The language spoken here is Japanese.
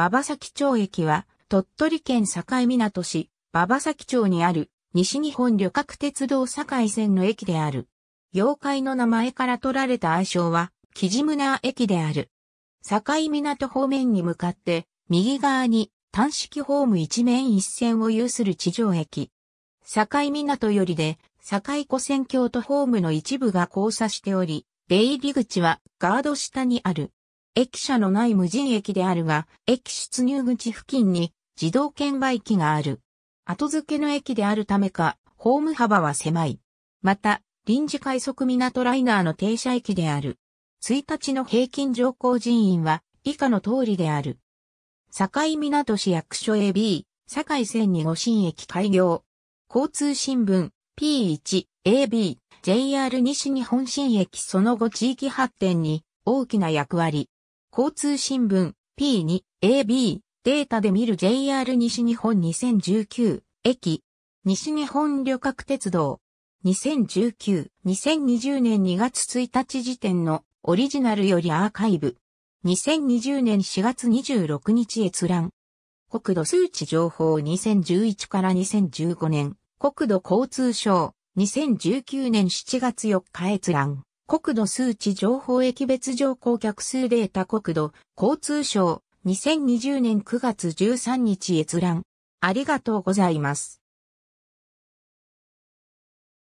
馬場崎町駅は、鳥取県境港市、馬場崎町にある、西日本旅客鉄道境線の駅である。妖怪の名前から取られた愛称は、キジムナー駅である。境港方面に向かって、右側に単式ホーム一面一線を有する地上駅。境港よりで、境湖線京都ホームの一部が交差しており、出入り口はガード下にある。駅舎のない無人駅であるが、駅出入口付近に自動券売機がある。後付けの駅であるためか、ホーム幅は狭い。また、臨時快速港ライナーの停車駅である。1日の平均乗降人員は以下の通りである。境港市役所 AB、境線に五新駅開業。交通新聞 P1、AB、JR 西日本新駅その後地域発展に大きな役割。交通新聞 P2、AB、データで見る JR 西日本2019、駅、西日本旅客鉄道、2019、2020年2月1日時点のオリジナルよりアーカイブ、2020年4月26日閲覧、国土数値情報2011から2015年、国土交通省、2019年7月4日閲覧。国土数値情報駅別乗降客数データ国土交通省2020年9月13日閲覧。ありがとうございます。